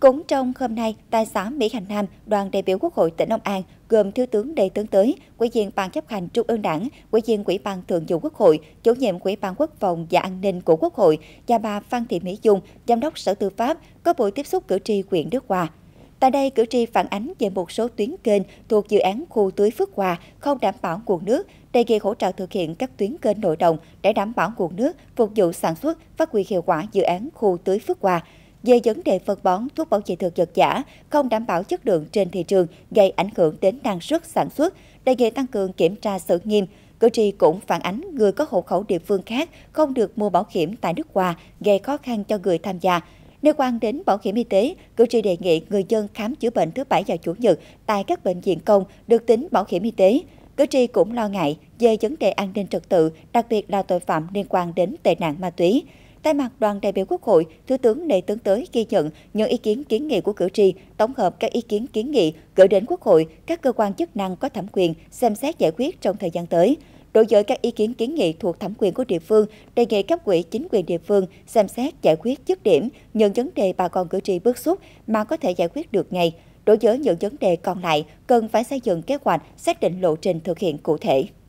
Cũng trong hôm nay, tại xã Mỹ Hành Nam, đoàn đại biểu Quốc hội tỉnh Long An gồm Thiếu tướng Đề Tướng Tới, Ủy viên Ban chấp hành Trung ương Đảng, Ủy viên quỹ ban Thường vụ Quốc hội, Chủ nhiệm quỹ ban Quốc phòng và An ninh của Quốc hội và bà Phan Thị Mỹ Dung, Giám đốc Sở Tư pháp, có buổi tiếp xúc cử tri huyện Đức Hòa. Tại đây, cử tri phản ánh về một số tuyến kênh thuộc dự án khu tưới Phước Hòa không đảm bảo nguồn nước, đề nghị hỗ trợ thực hiện các tuyến kênh nội đồng để đảm bảo nguồn nước phục vụ sản xuất, phát huy hiệu quả dự án khu tưới Phước Hòa về vấn đề phân bón thuốc bảo vệ thực vật giả không đảm bảo chất lượng trên thị trường gây ảnh hưởng đến năng suất sản xuất, đề nghị tăng cường kiểm tra xử nghiêm. Cử tri cũng phản ánh người có hộ khẩu địa phương khác không được mua bảo hiểm tại nước ngoài gây khó khăn cho người tham gia. Liên quan đến bảo hiểm y tế, cử tri đề nghị người dân khám chữa bệnh thứ bảy và chủ nhật tại các bệnh viện công được tính bảo hiểm y tế. Cử tri cũng lo ngại về vấn đề an ninh trật tự, đặc biệt là tội phạm liên quan đến tệ nạn ma túy. Thay mặt đoàn đại biểu Quốc hội, Thứ tướng Lê Tấn Tới ghi nhận những ý kiến kiến nghị của cử tri, tổng hợp các ý kiến kiến nghị gửi đến Quốc hội, các cơ quan chức năng có thẩm quyền xem xét giải quyết trong thời gian tới. Đối với các ý kiến kiến nghị thuộc thẩm quyền của địa phương, đề nghị cấp quỹ chính quyền địa phương xem xét giải quyết dứt điểm những vấn đề bà con cử tri bức xúc mà có thể giải quyết được ngay. Đối với những vấn đề còn lại, cần phải xây dựng kế hoạch, xác định lộ trình thực hiện cụ thể.